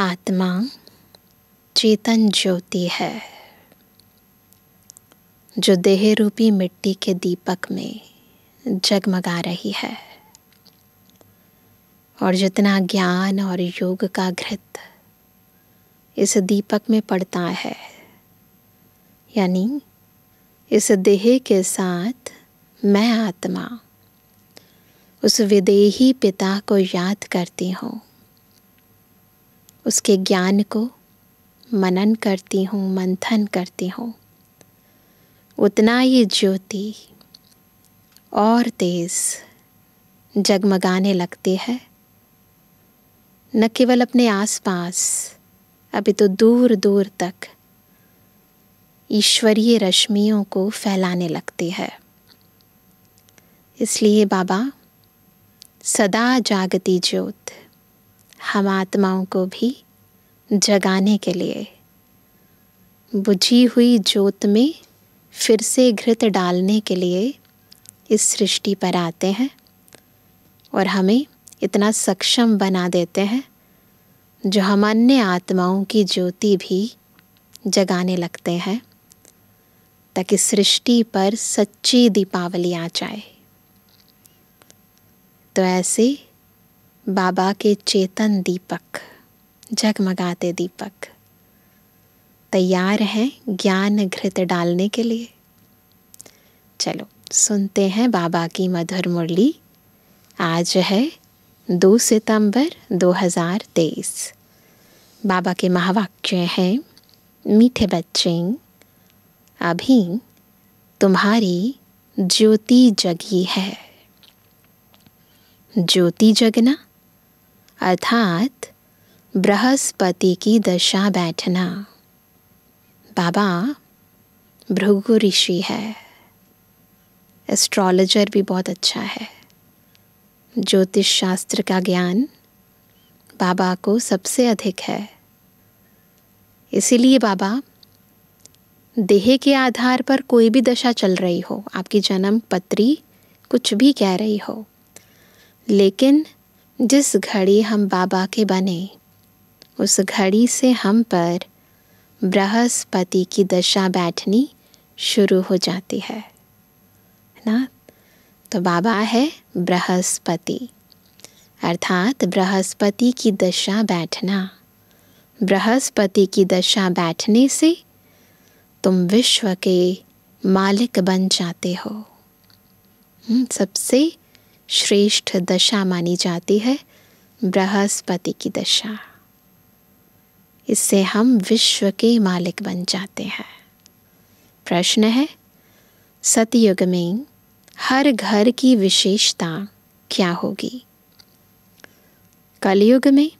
आत्मा चेतन ज्योति है जो देह रूपी मिट्टी के दीपक में जगमगा रही है और जितना ज्ञान और योग का घृत इस दीपक में पड़ता है यानी इस देह के साथ मैं आत्मा उस विदेही पिता को याद करती हूँ उसके ज्ञान को मनन करती हूँ मंथन करती हूँ उतना ये ज्योति और तेज़ जगमगाने लगती है न केवल अपने आसपास अभी तो दूर दूर तक ईश्वरीय रश्मियों को फैलाने लगती है इसलिए बाबा सदा जागती ज्योत हम आत्माओं को भी जगाने के लिए बुझी हुई जोत में फिर से घृत डालने के लिए इस सृष्टि पर आते हैं और हमें इतना सक्षम बना देते हैं जो हम अन्य आत्माओं की ज्योति भी जगाने लगते हैं ताकि सृष्टि पर सच्ची दीपावली आ जाए तो ऐसे बाबा के चेतन दीपक जगमगाते दीपक तैयार हैं ज्ञान घृत डालने के लिए चलो सुनते हैं बाबा की मधुर मुरली आज है दो सितंबर 2023 बाबा के महावाक्य हैं मीठे बच्चे अभी तुम्हारी ज्योति जगी है ज्योति जगना अर्थात बृहस्पति की दशा बैठना बाबा भृगु ऋषि है एस्ट्रोलॉजर भी बहुत अच्छा है ज्योतिष शास्त्र का ज्ञान बाबा को सबसे अधिक है इसीलिए बाबा देह के आधार पर कोई भी दशा चल रही हो आपकी जन्म पत्री कुछ भी कह रही हो लेकिन जिस घड़ी हम बाबा के बने उस घड़ी से हम पर बृहस्पति की दशा बैठनी शुरू हो जाती है ना तो बाबा है बृहस्पति अर्थात बृहस्पति की दशा बैठना बृहस्पति की दशा बैठने से तुम विश्व के मालिक बन जाते हो हम्म, सबसे श्रेष्ठ दशा मानी जाती है बृहस्पति की दशा इससे हम विश्व के मालिक बन जाते हैं प्रश्न है सतयुग में हर घर की विशेषता क्या होगी कलयुग में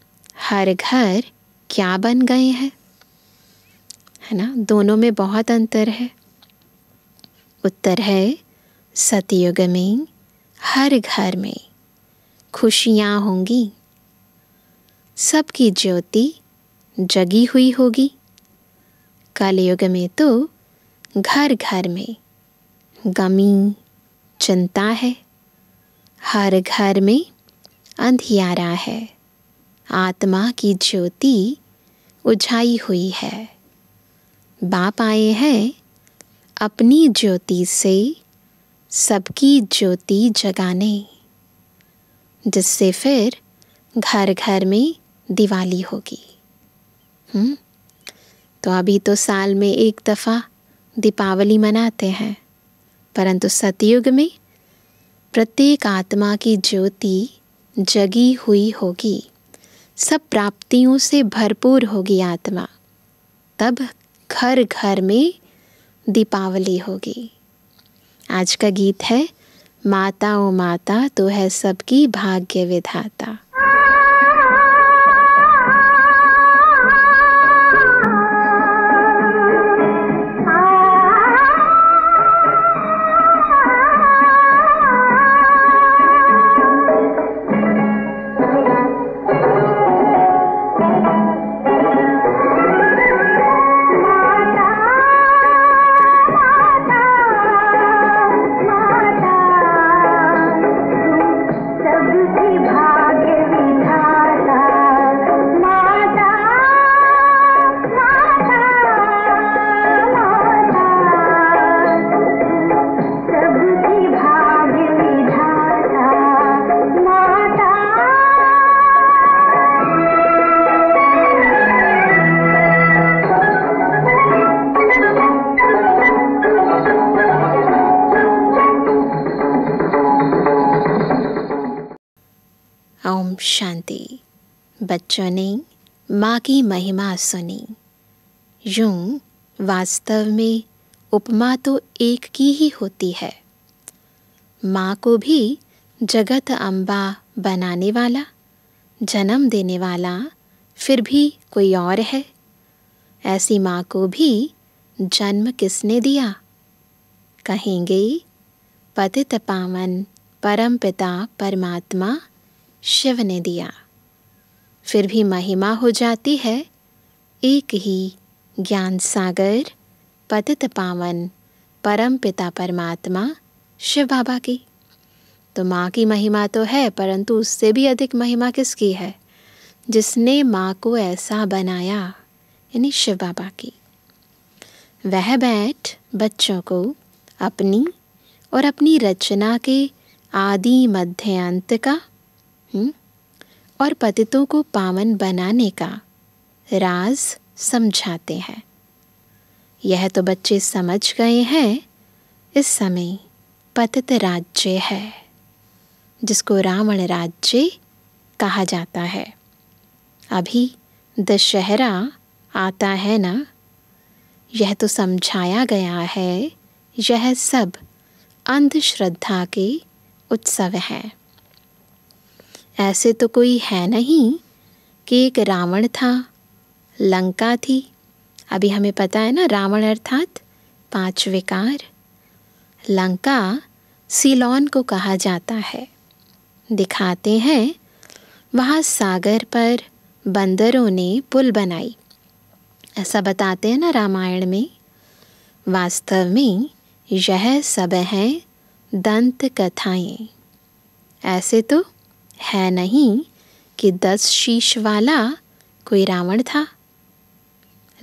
हर घर क्या बन गए हैं है ना दोनों में बहुत अंतर है उत्तर है सतयुग में हर घर में खुशियाँ होंगी सबकी ज्योति जगी हुई होगी कलयुग में तो घर घर में गमी चिंता है हर घर में अंधियारा है आत्मा की ज्योति उझाई हुई है बाप आए हैं अपनी ज्योति से सबकी ज्योति जगाने जिससे फिर घर घर में दिवाली होगी हम्म तो अभी तो साल में एक दफ़ा दीपावली मनाते हैं परंतु सतयुग में प्रत्येक आत्मा की ज्योति जगी हुई होगी सब प्राप्तियों से भरपूर होगी आत्मा तब घर घर में दीपावली होगी आज का गीत है माता ओ माता तो है सबकी भाग्य विधाता बच्चों ने माँ की महिमा सुनी यूं वास्तव में उपमा तो एक की ही होती है माँ को भी जगत अम्बा बनाने वाला जन्म देने वाला फिर भी कोई और है ऐसी माँ को भी जन्म किसने दिया कहेंगे पतित पावन पिता परमात्मा शिव ने दिया फिर भी महिमा हो जाती है एक ही ज्ञान सागर पतित पावन परम पिता परमात्मा शिव बाबा की तो माँ की महिमा तो है परंतु उससे भी अधिक महिमा किसकी है जिसने माँ को ऐसा बनाया यानी शिव बाबा की वह बैठ बच्चों को अपनी और अपनी रचना के आदि मध्य अंत का हुँ? हम्म, और पतितों को पावन बनाने का राज समझाते हैं यह तो बच्चे समझ गए हैं इस समय पतित राज्य है जिसको रावण राज्य कहा जाता है अभी दशहरा आता है ना यह तो समझाया गया है यह सब अंधश्रद्धा के उत्सव हैं ऐसे तो कोई है नहीं कि एक रावण था लंका थी अभी हमें पता है ना रावण अर्थात पांच विकार लंका सिलोन को कहा जाता है दिखाते हैं वहाँ सागर पर बंदरों ने पुल बनाई ऐसा बताते हैं ना रामायण में वास्तव में यह सब हैं दंत कथाएं ऐसे तो है नहीं कि दस शीश वाला कोई रावण था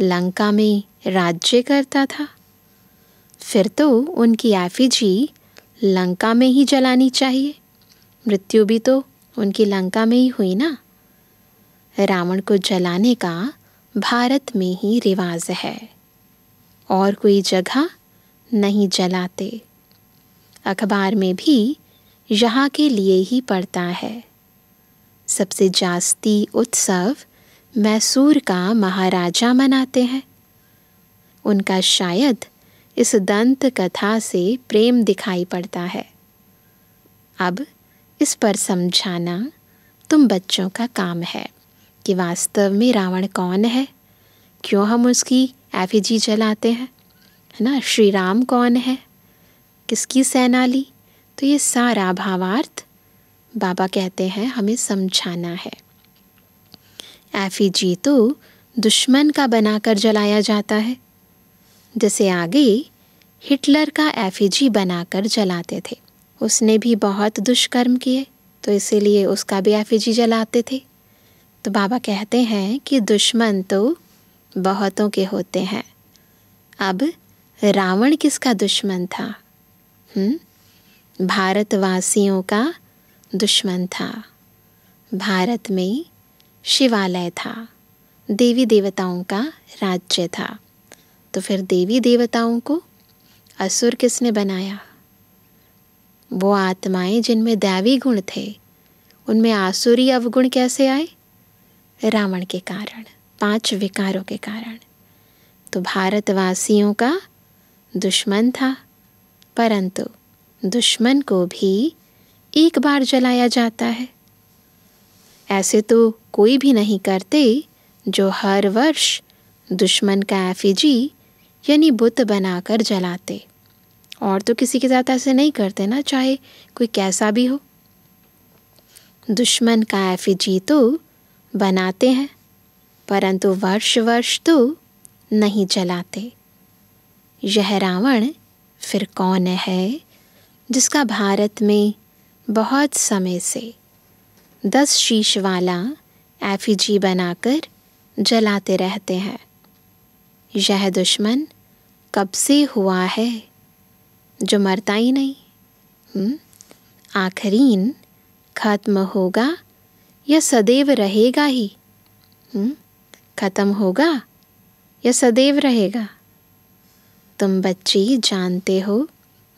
लंका में राज्य करता था फिर तो उनकी एफिजी लंका में ही जलानी चाहिए मृत्यु भी तो उनकी लंका में ही हुई ना रावण को जलाने का भारत में ही रिवाज है और कोई जगह नहीं जलाते अखबार में भी यहाँ के लिए ही पड़ता है सबसे जास्ती उत्सव मैसूर का महाराजा मनाते हैं उनका शायद इस दंत कथा से प्रेम दिखाई पड़ता है अब इस पर समझाना तुम बच्चों का काम है कि वास्तव में रावण कौन है क्यों हम उसकी एफिजी जलाते हैं है ना श्री राम कौन है किसकी सेना ली तो ये सारा भावार्थ बाबा कहते हैं हमें समझाना है ऐफी तो दुश्मन का बनाकर जलाया जाता है जैसे आगे हिटलर का एफिजी बनाकर जलाते थे उसने भी बहुत दुष्कर्म किए तो इसीलिए उसका भी एफिजी जलाते थे तो बाबा कहते हैं कि दुश्मन तो बहुतों के होते हैं अब रावण किसका दुश्मन था हुँ? हम्म, भारतवासियों का दुश्मन था भारत में शिवालय था देवी देवताओं का राज्य था तो फिर देवी देवताओं को असुर किसने बनाया वो आत्माएं जिनमें दैवी गुण थे उनमें आसुरी अवगुण कैसे आए रावण के कारण पांच विकारों के कारण तो भारतवासियों का दुश्मन था परंतु दुश्मन को भी एक बार जलाया जाता है ऐसे तो कोई भी नहीं करते जो हर वर्ष दुश्मन का एफिजी यानी बुत बनाकर जलाते और तो किसी के साथ ऐसे नहीं करते ना चाहे कोई कैसा भी हो दुश्मन का एफिजी तो बनाते हैं परंतु वर्ष वर्ष तो नहीं जलाते यह रावण फिर कौन है जिसका भारत में बहुत समय से दस शीश वाला एफिजी बनाकर जलाते रहते हैं यह दुश्मन कब से हुआ है जो मरता ही नहीं हम्म? आखरीन ख़त्म होगा या सदैव रहेगा ही हम्म? ख़त्म होगा या सदैव रहेगा तुम बच्चे जानते हो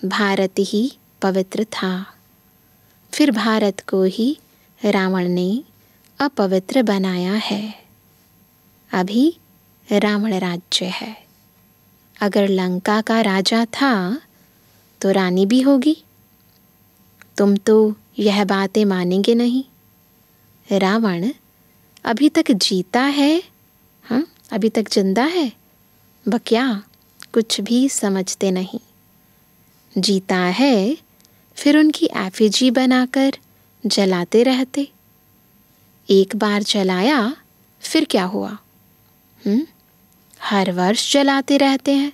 भारत ही पवित्र था फिर भारत को ही रावण ने अपवित्र बनाया है अभी रावण राज्य है अगर लंका का राजा था तो रानी भी होगी तुम तो यह बातें मानेंगे नहीं रावण अभी तक जीता है हाँ अभी तक जिंदा है बक्या कुछ भी समझते नहीं जीता है फिर उनकी एफिजी बनाकर जलाते रहते एक बार जलाया फिर क्या हुआ हुँ? हम्म? हर वर्ष जलाते रहते हैं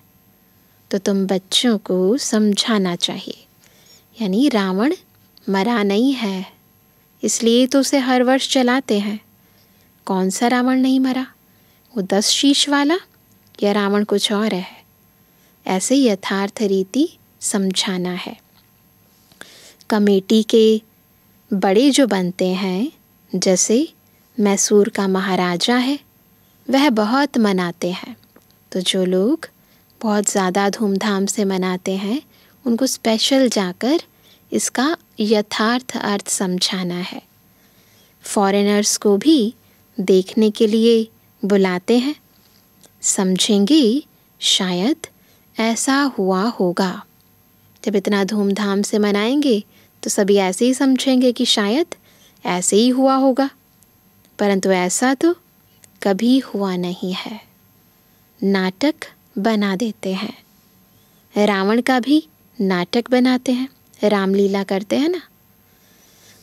तो तुम बच्चों को समझाना चाहिए यानी रावण मरा नहीं है इसलिए तो उसे हर वर्ष जलाते हैं कौन सा रावण नहीं मरा वो दस शीश वाला या रावण कुछ और है ऐसे यथार्थ रीति समझाना है कमेटी के बड़े जो बनते हैं जैसे मैसूर का महाराजा है वह बहुत मनाते हैं तो जो लोग बहुत ज़्यादा धूमधाम से मनाते हैं उनको स्पेशल जाकर इसका यथार्थ अर्थ समझाना है फॉरेनर्स को भी देखने के लिए बुलाते हैं समझेंगे शायद ऐसा हुआ होगा जब इतना धूमधाम से मनाएंगे तो सभी ऐसे ही समझेंगे कि शायद ऐसे ही हुआ होगा परंतु ऐसा तो कभी हुआ नहीं है नाटक बना देते हैं रावण का भी नाटक बनाते हैं रामलीला करते हैं ना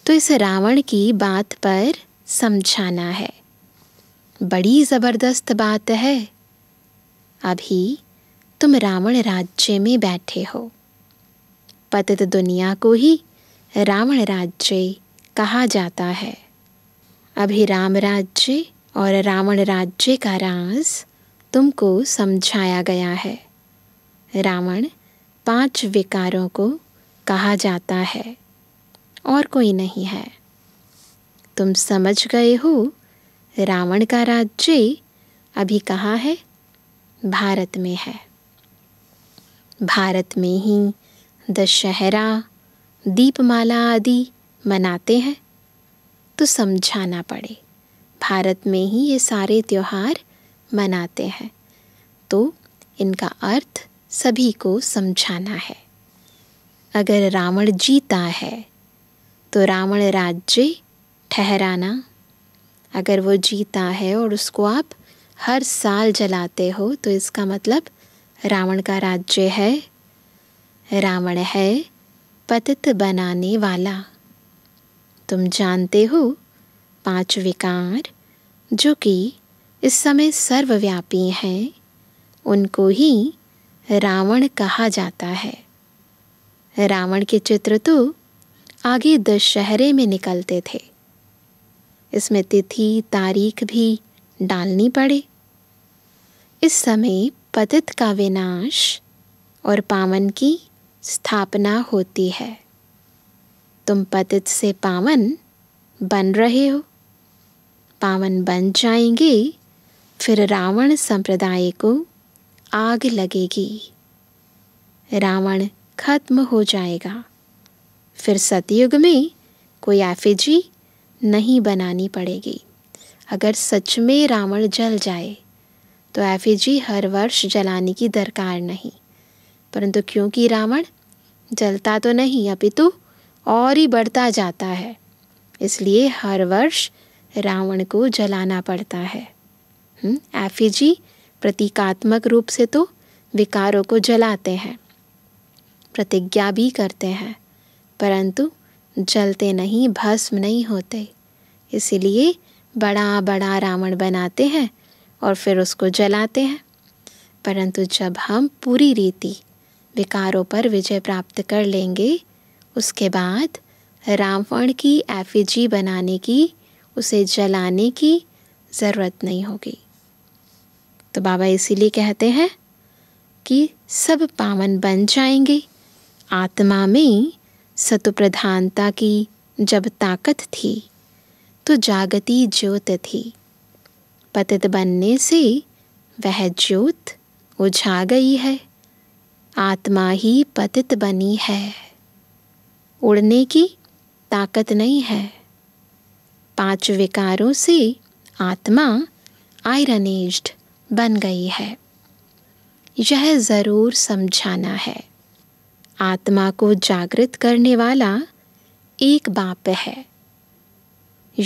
तो इस रावण की बात पर समझाना है बड़ी ज़बरदस्त बात है अभी तुम रावण राज्य में बैठे हो पतित दुनिया को ही रावण राज्य कहा जाता है अभी राम राज्य और रावण राज्य का राज तुमको समझाया गया है रावण पांच विकारों को कहा जाता है और कोई नहीं है तुम समझ गए हो रावण का राज्य अभी कहाँ है भारत में है भारत में ही दशहरा दीपमाला आदि मनाते हैं तो समझाना पड़े भारत में ही ये सारे त्यौहार मनाते हैं तो इनका अर्थ सभी को समझाना है अगर रावण जीता है तो रावण राज्य ठहराना अगर वो जीता है और उसको आप हर साल जलाते हो तो इसका मतलब रावण का राज्य है रावण है पतित बनाने वाला तुम जानते हो पांच विकार जो कि इस समय सर्वव्यापी हैं उनको ही रावण कहा जाता है रावण के चित्र तो आगे दशहरे में निकलते थे इसमें तिथि तारीख भी डालनी पड़े इस समय पतित का विनाश और पावन की स्थापना होती है तुम पतित से पावन बन रहे हो पावन बन जाएंगे फिर रावण संप्रदाय को आग लगेगी रावण खत्म हो जाएगा फिर सतयुग में कोई एफिजी नहीं बनानी पड़ेगी अगर सच में रावण जल जाए तो एफिजी हर वर्ष जलाने की दरकार नहीं परंतु क्योंकि रावण जलता तो नहीं अपितु और ही बढ़ता जाता है इसलिए हर वर्ष रावण को जलाना पड़ता है एफिजी हम्म, प्रतीकात्मक रूप से तो विकारों को जलाते हैं प्रतिज्ञा भी करते हैं परंतु जलते नहीं भस्म नहीं होते इसलिए बड़ा बड़ा रावण बनाते हैं और फिर उसको जलाते हैं परंतु जब हम पूरी रीति विकारों पर विजय प्राप्त कर लेंगे उसके बाद रावण की एफिजी बनाने की उसे जलाने की ज़रूरत नहीं होगी तो बाबा इसीलिए कहते हैं कि सब पावन बन जाएंगे आत्मा में सतु प्रधानता की जब ताकत थी तो जागती ज्योत थी पतित बनने से वह ज्योत उझा गई है आत्मा ही पतित बनी है उड़ने की ताकत नहीं है पांच विकारों से आत्मा आयरनेज्ड बन गई है यह ज़रूर समझाना है आत्मा को जागृत करने वाला एक बाप है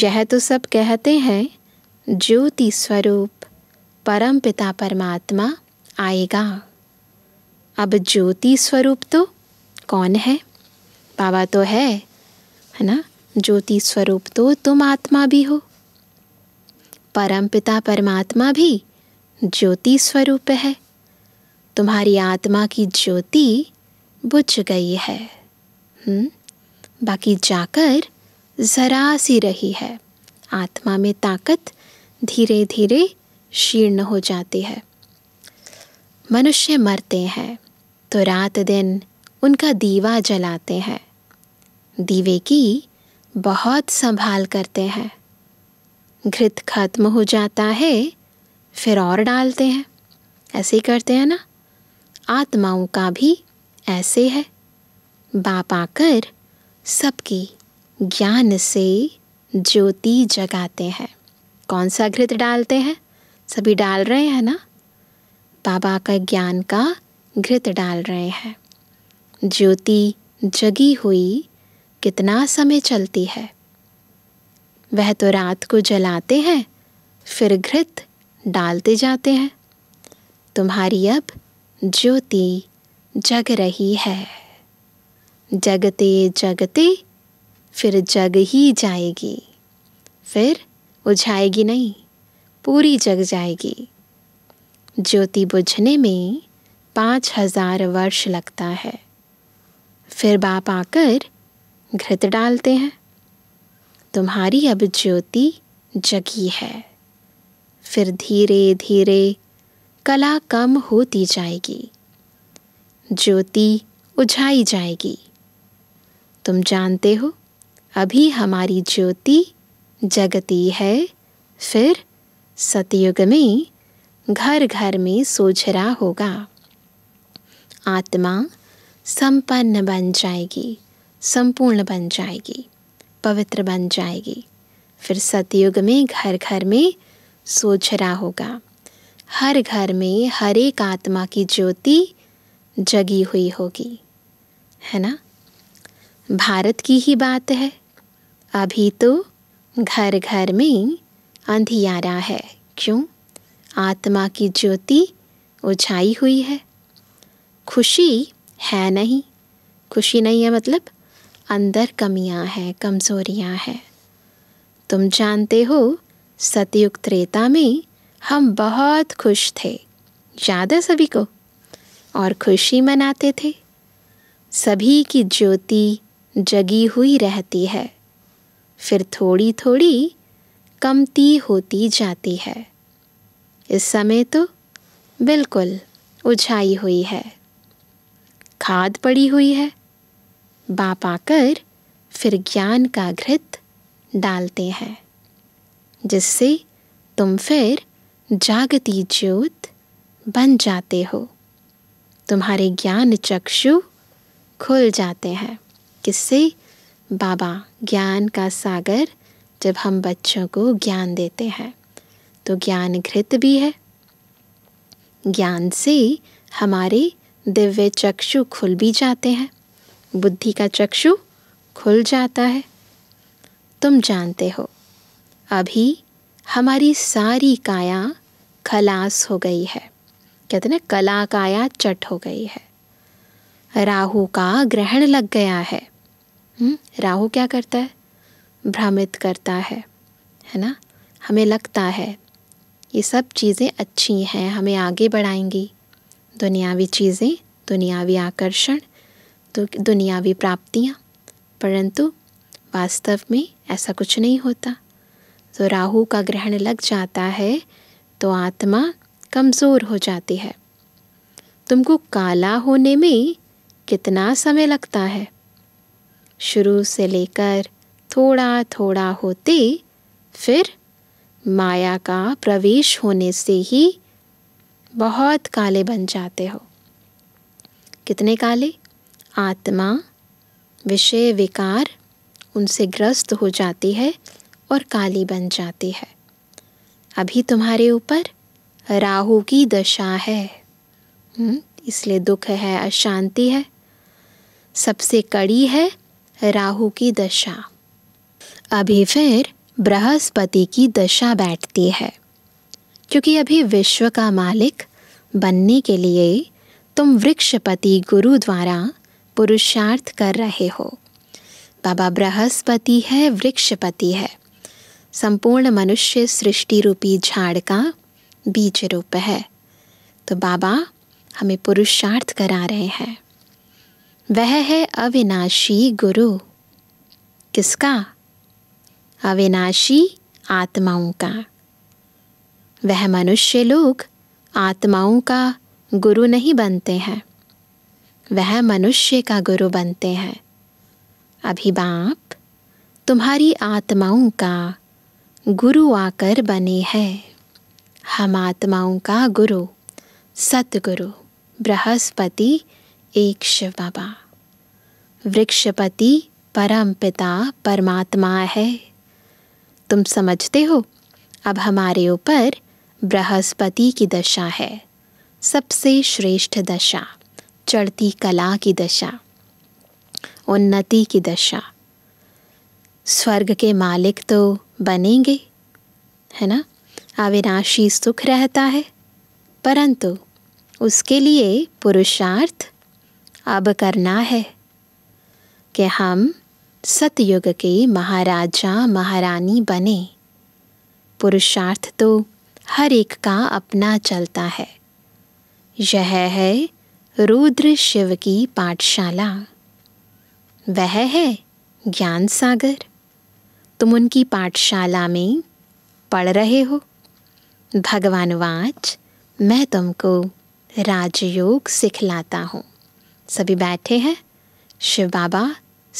यह तो सब कहते हैं ज्योति स्वरूप परम पिता परमात्मा आएगा अब ज्योति स्वरूप तो कौन है बाबा तो है है ना ज्योति स्वरूप तो तुम आत्मा भी हो परमपिता परमात्मा भी ज्योति स्वरूप है तुम्हारी आत्मा की ज्योति बुझ गई है हुँ? हम्म? बाकी जाकर ज़रा सी रही है आत्मा में ताकत धीरे धीरे क्षीर्ण हो जाती है मनुष्य मरते हैं तो रात दिन उनका दीवा जलाते हैं दीवे की बहुत संभाल करते हैं घृत खत्म हो जाता है फिर और डालते हैं ऐसे ही करते हैं ना आत्माओं का भी ऐसे है बाप आकर सबकी ज्ञान से ज्योति जगाते हैं कौन सा घृत डालते हैं सभी डाल रहे हैं ना बाबा का ज्ञान का घृत डाल रहे हैं ज्योति जगी हुई कितना समय चलती है वह तो रात को जलाते हैं फिर घृत डालते जाते हैं तुम्हारी अब ज्योति जग रही है जगते जगते फिर जग ही जाएगी फिर उझाएगी नहीं पूरी जग जाएगी ज्योति बुझने में पाँच हजार वर्ष लगता है फिर बाप आकर घृत डालते हैं तुम्हारी अब ज्योति जगी है फिर धीरे धीरे कला कम होती जाएगी ज्योति उझाई जाएगी तुम जानते हो अभी हमारी ज्योति जगती है फिर सतयुग में घर घर में सोझरा होगा आत्मा संपन्न बन जाएगी संपूर्ण बन जाएगी पवित्र बन जाएगी फिर सतयुग में घर घर में सोझरा होगा हर घर में हर एक आत्मा की ज्योति जगी हुई होगी है ना भारत की ही बात है अभी तो घर घर में अंधियारा है क्यों आत्मा की ज्योति उछाई हुई है खुशी है नहीं खुशी नहीं है मतलब अंदर कमियां हैं कमज़ोरियां हैं तुम जानते हो सतयुग त्रेता में हम बहुत खुश थे याद है सभी को और खुशी मनाते थे सभी की ज्योति जगी हुई रहती है फिर थोड़ी थोड़ी कमती होती जाती है इस समय तो बिल्कुल उछाई हुई है खाद पड़ी हुई है बाप आकर फिर ज्ञान का घृत डालते हैं जिससे तुम फिर जागती ज्योत बन जाते हो तुम्हारे ज्ञान चक्षु खुल जाते हैं किससे बाबा ज्ञान का सागर जब हम बच्चों को ज्ञान देते हैं तो ज्ञान घृत भी है ज्ञान से हमारे दिव्य चक्षु खुल भी जाते हैं बुद्धि का चक्षु खुल जाता है तुम जानते हो अभी हमारी सारी काया खलास हो गई है कहते ना कला काया चट हो गई है राहु का ग्रहण लग गया है हुँ? हम्म, राहु क्या करता है भ्रमित करता है है ना हमें लगता है ये सब चीज़ें अच्छी हैं हमें आगे बढ़ाएंगी दुनियावी चीज़ें दुनियावी आकर्षण दुनियावी प्राप्तियाँ परंतु वास्तव में ऐसा कुछ नहीं होता तो राहु का ग्रहण लग जाता है तो आत्मा कमज़ोर हो जाती है तुमको काला होने में कितना समय लगता है शुरू से लेकर थोड़ा थोड़ा होते फिर माया का प्रवेश होने से ही बहुत काले बन जाते हो कितने काले आत्मा विषय विकार उनसे ग्रस्त हो जाती है और काली बन जाती है अभी तुम्हारे ऊपर राहु की दशा है हम्म, इसलिए दुख है अशांति है सबसे कड़ी है राहु की दशा अभी फिर बृहस्पति की दशा बैठती है क्योंकि अभी विश्व का मालिक बनने के लिए तुम वृक्षपति गुरु द्वारा पुरुषार्थ कर रहे हो बाबा बृहस्पति है वृक्षपति है संपूर्ण मनुष्य सृष्टि रूपी झाड़ का बीज रूप है तो बाबा हमें पुरुषार्थ करा रहे हैं वह है अविनाशी गुरु किसका अविनाशी आत्माओं का वह मनुष्य लोग आत्माओं का गुरु नहीं बनते हैं वह मनुष्य का गुरु बनते हैं अभी बाप तुम्हारी आत्माओं का गुरु आकर बने हैं हम आत्माओं का गुरु सतगुरु बृहस्पति एक शिव बाबा वृक्षपति परम पिता परमात्मा है तुम समझते हो अब हमारे ऊपर बृहस्पति की दशा है सबसे श्रेष्ठ दशा चढ़ती कला की दशा उन्नति की दशा स्वर्ग के मालिक तो बनेंगे है ना अविनाशी सुख रहता है परंतु उसके लिए पुरुषार्थ अब करना है कि हम सतयुग के महाराजा महारानी बने पुरुषार्थ तो हर एक का अपना चलता है यह है रुद्र शिव की पाठशाला वह है ज्ञान सागर तुम उनकी पाठशाला में पढ़ रहे हो भगवान वाच मैं तुमको राजयोग सिखलाता हूँ सभी बैठे हैं शिव बाबा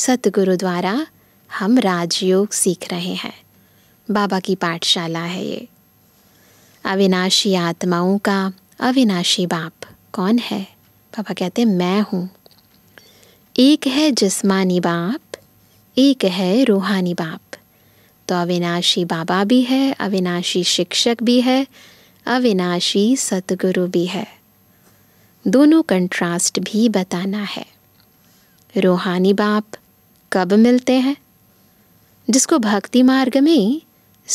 सतगुरु द्वारा हम राजयोग सीख रहे हैं बाबा की पाठशाला है ये अविनाशी आत्माओं का अविनाशी बाप कौन है पापा कहते हैं मैं हूँ एक है जिस्मानी बाप एक है रूहानी बाप तो अविनाशी बाबा भी है अविनाशी शिक्षक भी है अविनाशी सतगुरु भी है दोनों कंट्रास्ट भी बताना है रूहानी बाप कब मिलते हैं जिसको भक्ति मार्ग में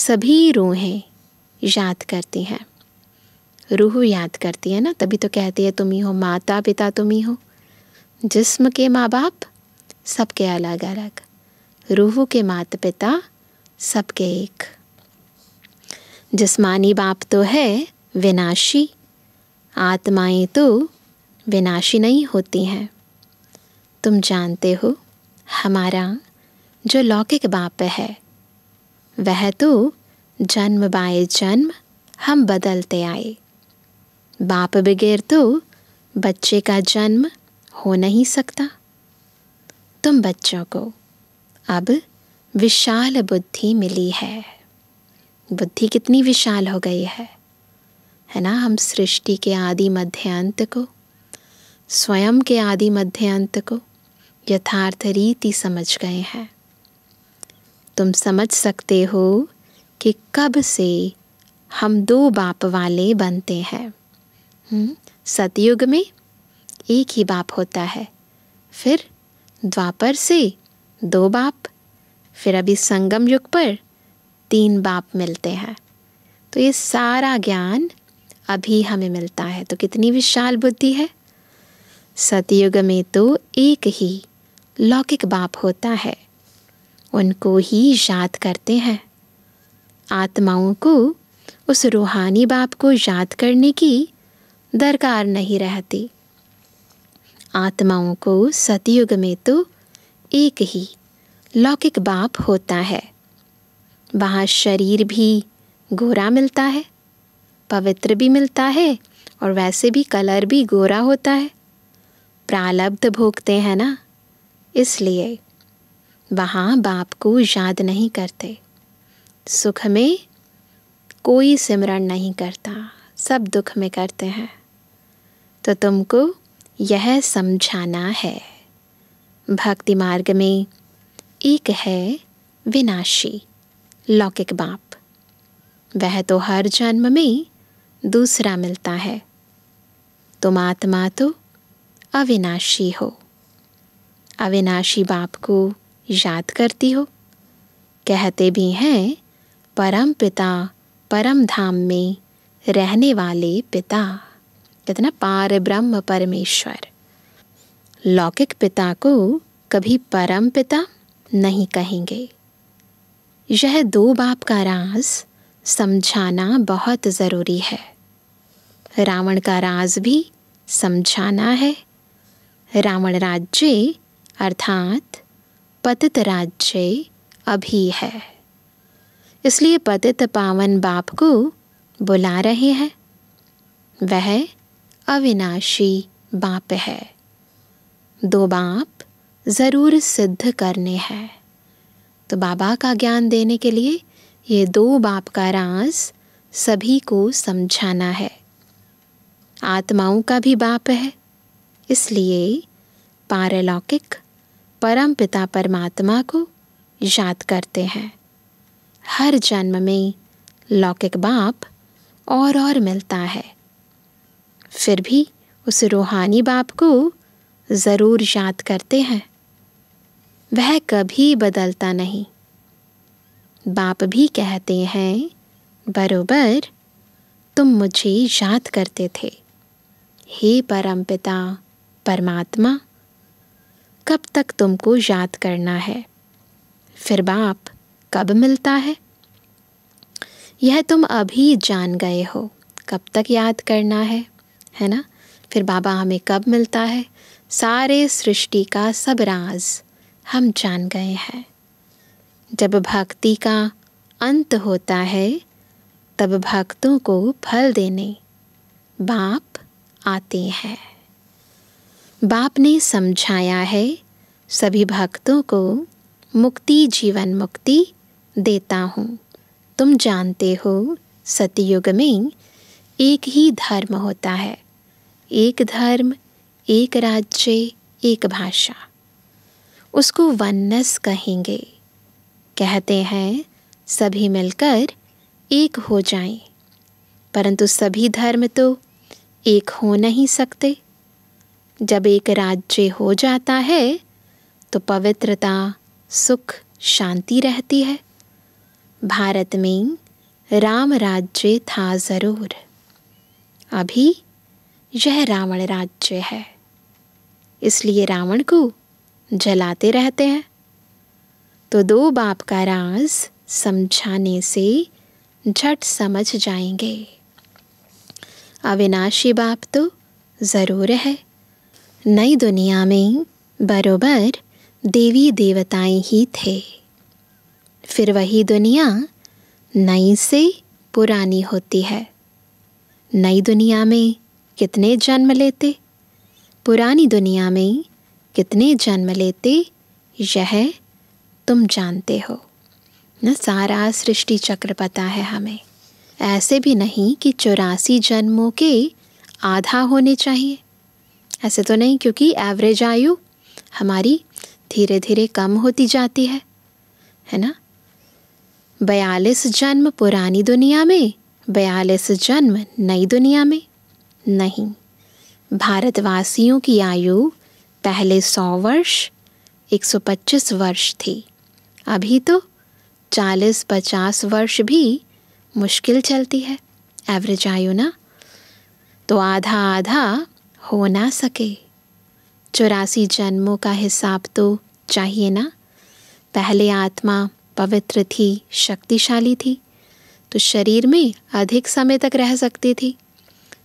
सभी रूहें याद करती हैं रूह याद करती है ना तभी तो कहती है तुम ही हो माता पिता तुम ही हो जिस्म के माँ बाप सबके अलग अलग रूह के माता पिता सबके एक जिस्मानी बाप तो है विनाशी आत्माएं तो विनाशी नहीं होती हैं तुम जानते हो हमारा जो लौकिक बाप है वह तो जन्म बाय जन्म हम बदलते आए बाप बगैर तो बच्चे का जन्म हो नहीं सकता तुम बच्चों को अब विशाल बुद्धि मिली है बुद्धि कितनी विशाल हो गई है है ना हम सृष्टि के आदि मध्य अंत को स्वयं के आदि मध्य अंत को यथार्थ रीति समझ गए हैं तुम समझ सकते हो कि कब से हम दो बाप वाले बनते हैं हम्म, सतयुग में एक ही बाप होता है फिर द्वापर से दो बाप फिर अभी संगम युग पर तीन बाप मिलते हैं तो ये सारा ज्ञान अभी हमें मिलता है तो कितनी विशाल बुद्धि है सतयुग में तो एक ही लौकिक बाप होता है उनको ही याद करते हैं आत्माओं को उस रूहानी बाप को याद करने की दरकार नहीं रहती आत्माओं को सतयुग में तो एक ही लौकिक बाप होता है वहाँ शरीर भी गोरा मिलता है पवित्र भी मिलता है और वैसे भी कलर भी गोरा होता है प्रालब्ध भोगते हैं ना इसलिए वहाँ बाप को याद नहीं करते सुख में कोई सिमरण नहीं करता सब दुख में करते हैं तो तुमको यह समझाना है भक्ति मार्ग में एक है विनाशी लौकिक बाप वह तो हर जन्म में दूसरा मिलता है तुम आत्मा तो अविनाशी हो अविनाशी बाप को याद करती हो कहते भी हैं परम पिता परम धाम में रहने वाले पिता कितना पार ब्रह्म परमेश्वर लौकिक पिता को कभी परम पिता नहीं कहेंगे यह दो बाप का राज समझाना बहुत ज़रूरी है रावण का राज भी समझाना है रावण राज्य अर्थात पतित राज्य अभी है इसलिए पतित पावन बाप को बुला रहे हैं वह अविनाशी बाप है दो बाप ज़रूर सिद्ध करने हैं तो बाबा का ज्ञान देने के लिए ये दो बाप का राज सभी को समझाना है आत्माओं का भी बाप है इसलिए पारलौकिक परम पिता परमात्मा को याद करते हैं हर जन्म में लौकिक बाप और और मिलता है फिर भी उस रूहानी बाप को ज़रूर याद करते हैं वह कभी बदलता नहीं बाप भी कहते हैं बरोबर तुम मुझे याद करते थे हे परमपिता परमात्मा कब तक तुमको याद करना है फिर बाप कब मिलता है यह तुम अभी जान गए हो कब तक याद करना है है ना फिर बाबा हमें कब मिलता है सारे सृष्टि का सब राज हम जान गए हैं जब भक्ति का अंत होता है तब भक्तों को फल देने बाप आते हैं बाप ने समझाया है सभी भक्तों को मुक्ति जीवन मुक्ति देता हूँ तुम जानते हो सतयुग में एक ही धर्म होता है एक धर्म एक राज्य एक भाषा उसको वन्नस कहेंगे कहते हैं सभी मिलकर एक हो जाएं, परंतु सभी धर्म तो एक हो नहीं सकते जब एक राज्य हो जाता है तो पवित्रता सुख शांति रहती है भारत में राम राज्य था ज़रूर अभी यह रावण राज्य है इसलिए रावण को जलाते रहते हैं तो दो बाप का राज समझाने से झट समझ जाएंगे अविनाशी बाप तो ज़रूर है नई दुनिया में बरोबर देवी देवताएं ही थे फिर वही दुनिया नई से पुरानी होती है नई दुनिया में कितने जन्म लेते पुरानी दुनिया में कितने जन्म लेते यह तुम जानते हो न सारा सृष्टि चक्र पता है हमें ऐसे भी नहीं कि चौरासी जन्मों के आधा होने चाहिए ऐसे तो नहीं क्योंकि एवरेज आयु हमारी धीरे धीरे कम होती जाती है है ना बयालीस जन्म पुरानी दुनिया में बयालीस जन्म नई दुनिया में नहीं भारतवासियों की आयु पहले सौ वर्ष एक सौ पच्चीस वर्ष थी अभी तो चालीस पचास वर्ष भी मुश्किल चलती है एवरेज आयु ना तो आधा आधा हो ना सके चौरासी जन्मों का हिसाब तो चाहिए ना पहले आत्मा पवित्र थी शक्तिशाली थी तो शरीर में अधिक समय तक रह सकती थी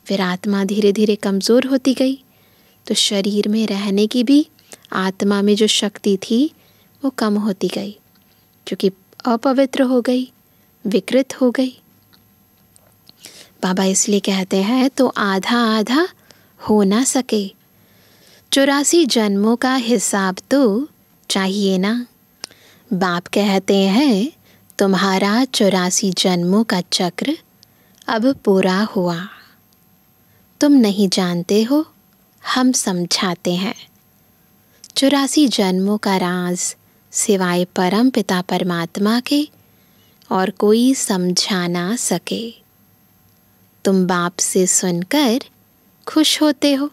फिर आत्मा धीरे धीरे कमज़ोर होती गई तो शरीर में रहने की भी आत्मा में जो शक्ति थी वो कम होती गई क्योंकि अपवित्र हो गई विकृत हो गई बाबा इसलिए कहते हैं तो आधा आधा हो ना सके चौरासी जन्मों का हिसाब तो चाहिए ना बाप कहते हैं तुम्हारा चौरासी जन्मों का चक्र अब पूरा हुआ तुम नहीं जानते हो हम समझाते हैं चौरासी जन्मों का राज सिवाय परम पिता परमात्मा के और कोई समझा ना सके तुम बाप से सुनकर खुश होते हो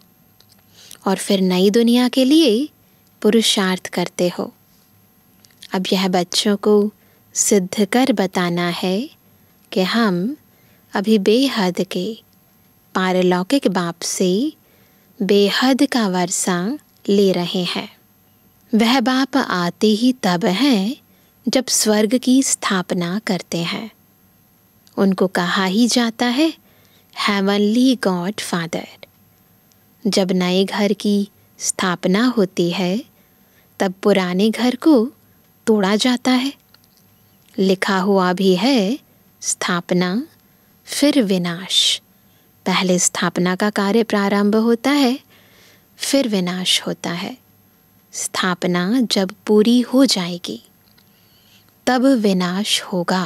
और फिर नई दुनिया के लिए पुरुषार्थ करते हो अब यह बच्चों को सिद्ध कर बताना है कि हम अभी बेहद के पारलौकिक बाप से बेहद का वर्षा ले रहे हैं वह बाप आते ही तब हैं जब स्वर्ग की स्थापना करते हैं उनको कहा ही जाता है हेवनली गॉड फादर जब नए घर की स्थापना होती है तब पुराने घर को तोड़ा जाता है लिखा हुआ भी है स्थापना फिर विनाश पहले स्थापना का कार्य प्रारंभ होता है फिर विनाश होता है स्थापना जब पूरी हो जाएगी तब विनाश होगा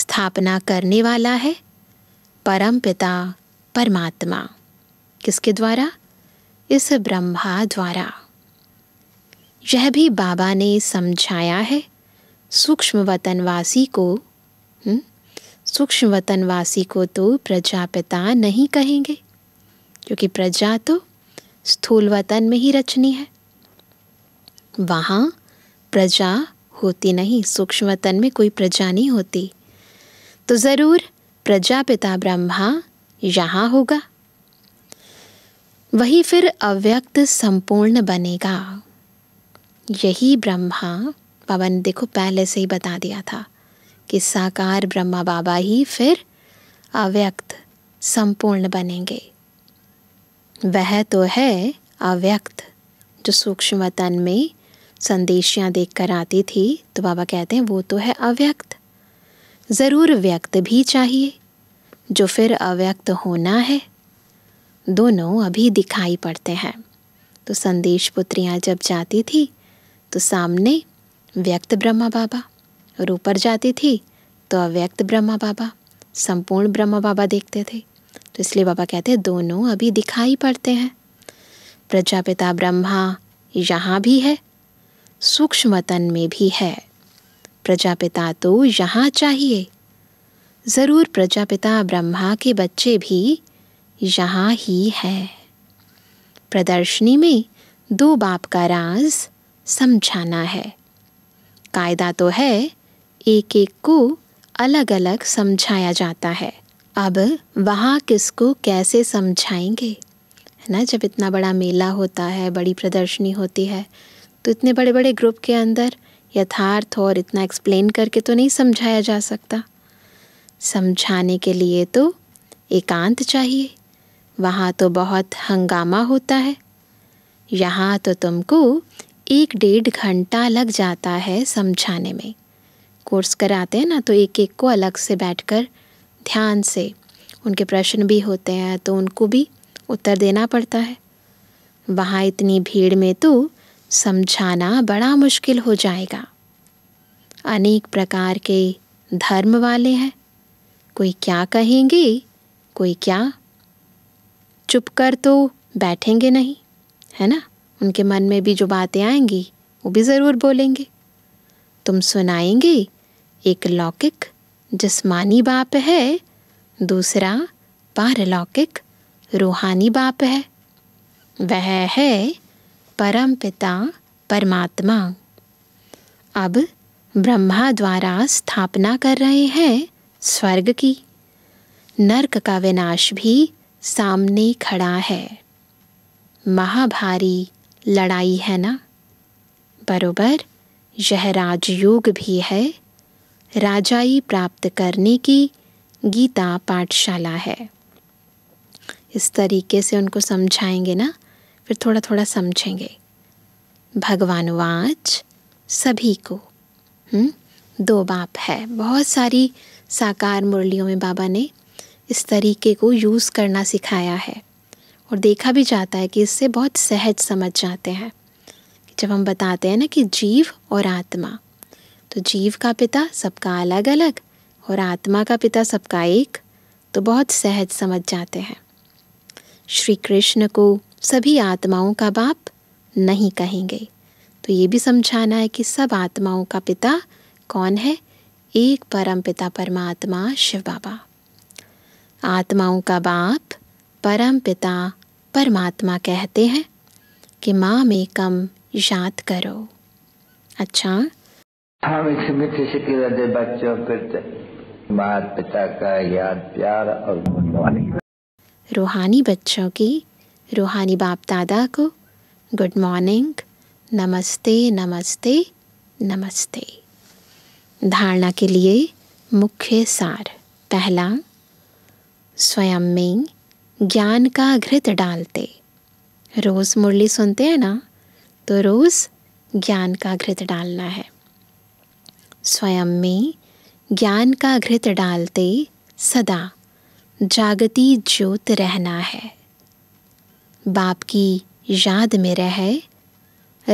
स्थापना करने वाला है परम पिता परमात्मा किसके द्वारा इस ब्रह्मा द्वारा यह भी बाबा ने समझाया है सूक्ष्म वतनवासी को हम्म, सूक्ष्म वतनवासी को तो प्रजापिता नहीं कहेंगे क्योंकि प्रजा तो स्थूल वतन में ही रचनी है वहाँ प्रजा होती नहीं सूक्ष्म वतन में कोई प्रजा नहीं होती तो ज़रूर प्रजापिता ब्रह्मा यहाँ होगा वही फिर अव्यक्त संपूर्ण बनेगा यही ब्रह्मा बाबा ने देखो पहले से ही बता दिया था कि साकार ब्रह्मा बाबा ही फिर अव्यक्त संपूर्ण बनेंगे वह तो है अव्यक्त जो सूक्ष्म तन में संदेशियाँ देख कर आती थी तो बाबा कहते हैं वो तो है अव्यक्त ज़रूर व्यक्त भी चाहिए जो फिर अव्यक्त होना है दोनों अभी दिखाई पड़ते हैं तो संदेश पुत्रियाँ जब जाती थी तो सामने व्यक्त ब्रह्मा बाबा और ऊपर जाती थी तो अव्यक्त ब्रह्मा बाबा संपूर्ण ब्रह्मा बाबा देखते थे तो इसलिए बाबा कहते हैं दोनों अभी दिखाई पड़ते हैं प्रजापिता ब्रह्मा यहाँ भी है सूक्ष्म तन में भी है प्रजापिता तो यहाँ चाहिए ज़रूर प्रजापिता ब्रह्मा के बच्चे भी यहाँ ही है प्रदर्शनी में दो बाप का राज समझाना है कायदा तो है एक एक को अलग अलग समझाया जाता है अब वहाँ किसको कैसे समझाएंगे है ना जब इतना बड़ा मेला होता है बड़ी प्रदर्शनी होती है तो इतने बड़े बड़े ग्रुप के अंदर यथार्थ और इतना एक्सप्लेन करके तो नहीं समझाया जा सकता समझाने के लिए तो एकांत चाहिए वहाँ तो बहुत हंगामा होता है यहाँ तो तुमको एक डेढ़ घंटा लग जाता है समझाने में कोर्स कराते हैं ना तो एक एक को अलग से बैठकर ध्यान से उनके प्रश्न भी होते हैं तो उनको भी उत्तर देना पड़ता है वहाँ इतनी भीड़ में तो समझाना बड़ा मुश्किल हो जाएगा अनेक प्रकार के धर्म वाले हैं कोई क्या कहेंगे कोई क्या चुप कर तो बैठेंगे नहीं है ना उनके मन में भी जो बातें आएंगी वो भी ज़रूर बोलेंगे तुम सुनाएंगे एक लौकिक जिसमानी बाप है दूसरा पारलौकिक रूहानी बाप है वह है परम पिता परमात्मा अब ब्रह्मा द्वारा स्थापना कर रहे हैं स्वर्ग की नरक का विनाश भी सामने खड़ा है महाभारी लड़ाई है ना बरोबर यह राजयोग भी है राजाई प्राप्त करने की गीता पाठशाला है इस तरीके से उनको समझाएंगे ना फिर थोड़ा थोड़ा समझेंगे भगवान वाच सभी को हुँ? हम्म? दो बाप है बहुत सारी साकार मुरलियों में बाबा ने इस तरीके को यूज़ करना सिखाया है और देखा भी जाता है कि इससे बहुत सहज समझ जाते हैं जब हम बताते हैं ना कि जीव और आत्मा तो जीव का पिता सबका अलग अलग और आत्मा का पिता सबका एक तो बहुत सहज समझ जाते हैं श्री कृष्ण को सभी आत्माओं का बाप नहीं कहेंगे तो ये भी समझाना है कि सब आत्माओं का पिता कौन है एक परम पिता परमात्मा शिव बाबा आत्माओं का बाप परम पिता परमात्मा कहते हैं कि माँ में कम याद करो अच्छा हम इस मित्र से कहते बच्चों पर तो माता पिता का याद प्यार और रूहानी बच्चों की रूहानी बाप दादा को गुड मॉर्निंग नमस्ते नमस्ते नमस्ते धारणा के लिए मुख्य सार पहला स्वयं में ज्ञान का घृत डालते रोज़ मुरली सुनते हैं ना तो रोज़ ज्ञान का घृत डालना है स्वयं में ज्ञान का घृत डालते सदा जागती ज्योत रहना है बाप की याद में रह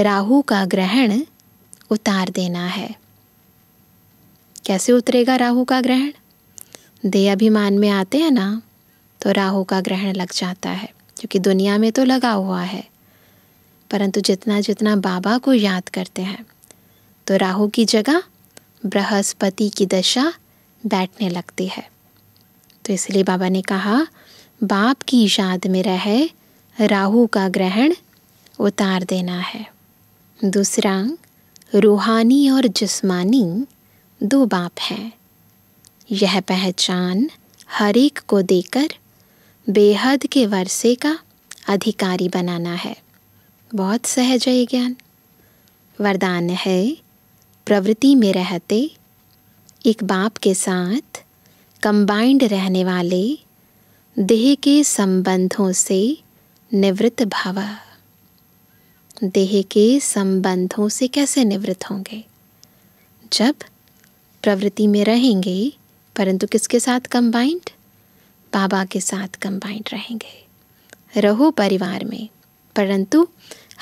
राहु का ग्रहण उतार देना है कैसे उतरेगा राहु का ग्रहण दे अभिमान में आते हैं ना तो राहु का ग्रहण लग जाता है क्योंकि दुनिया में तो लगा हुआ है परंतु जितना जितना बाबा को याद करते हैं तो राहु की जगह बृहस्पति की दशा बैठने लगती है तो इसलिए बाबा ने कहा बाप की याद में रहे राहु का ग्रहण उतार देना है दूसरा रूहानी और जिस्मानी दो बाप हैं यह पहचान हर एक को देकर बेहद के वर्से का अधिकारी बनाना है बहुत सहज है ये ज्ञान वरदान है प्रवृत्ति में रहते एक बाप के साथ कंबाइंड रहने वाले देह के संबंधों से निवृत्त भाव देह के संबंधों से कैसे निवृत्त होंगे जब प्रवृत्ति में रहेंगे परंतु किसके साथ कंबाइंड बाबा के साथ कंबाइंड रहेंगे रहो परिवार में परंतु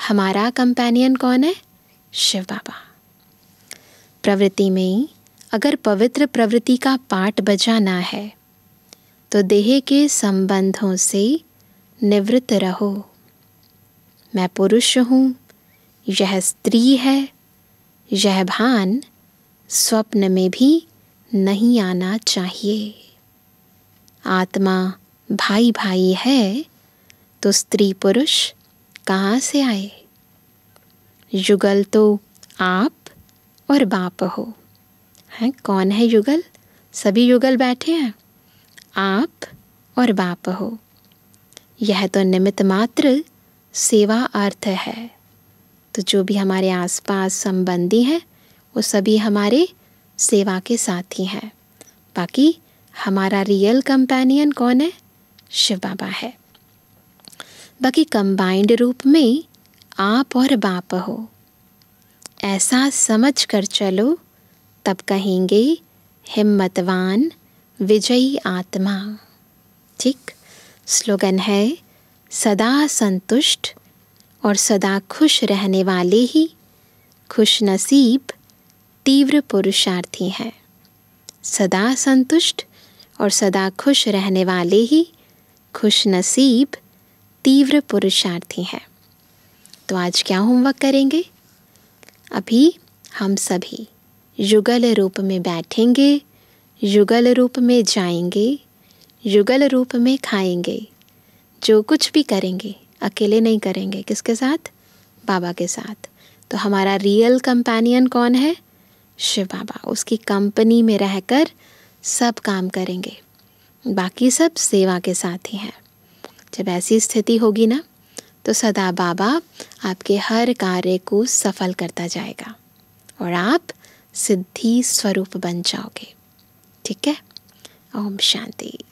हमारा कंपेनियन कौन है शिव बाबा प्रवृत्ति में अगर पवित्र प्रवृत्ति का पाठ बजाना है तो देह के संबंधों से निवृत्त रहो मैं पुरुष हूँ यह स्त्री है यह भान स्वप्न में भी नहीं आना चाहिए आत्मा भाई भाई है तो स्त्री पुरुष कहाँ से आए युगल तो आप और बाप हो हैं कौन है युगल सभी युगल बैठे हैं आप और बाप हो यह तो निमित्त मात्र सेवा अर्थ है तो जो भी हमारे आसपास संबंधी हैं वो सभी हमारे सेवा के साथी हैं बाकी हमारा रियल कंपेनियन कौन है शिव बाबा है बाकी कंबाइंड रूप में आप और बाप हो ऐसा समझ कर चलो तब कहेंगे हिम्मतवान विजयी आत्मा ठीक स्लोगन है सदा संतुष्ट और सदा खुश रहने वाले ही खुश नसीब तीव्र पुरुषार्थी हैं सदा संतुष्ट और सदा खुश रहने वाले ही खुश नसीब तीव्र पुरुषार्थी हैं तो आज क्या होमवर्क करेंगे अभी हम सभी युगल रूप में बैठेंगे युगल रूप में जाएंगे युगल रूप में खाएंगे जो कुछ भी करेंगे अकेले नहीं करेंगे किसके साथ बाबा के साथ तो हमारा रियल कंपेनियन कौन है शिव बाबा उसकी कंपनी में रहकर सब काम करेंगे बाकी सब सेवा के साथ ही हैं जब ऐसी स्थिति होगी ना तो सदा बाबा आपके हर कार्य को सफल करता जाएगा और आप सिद्धि स्वरूप बन जाओगे ठीक है ओम शांति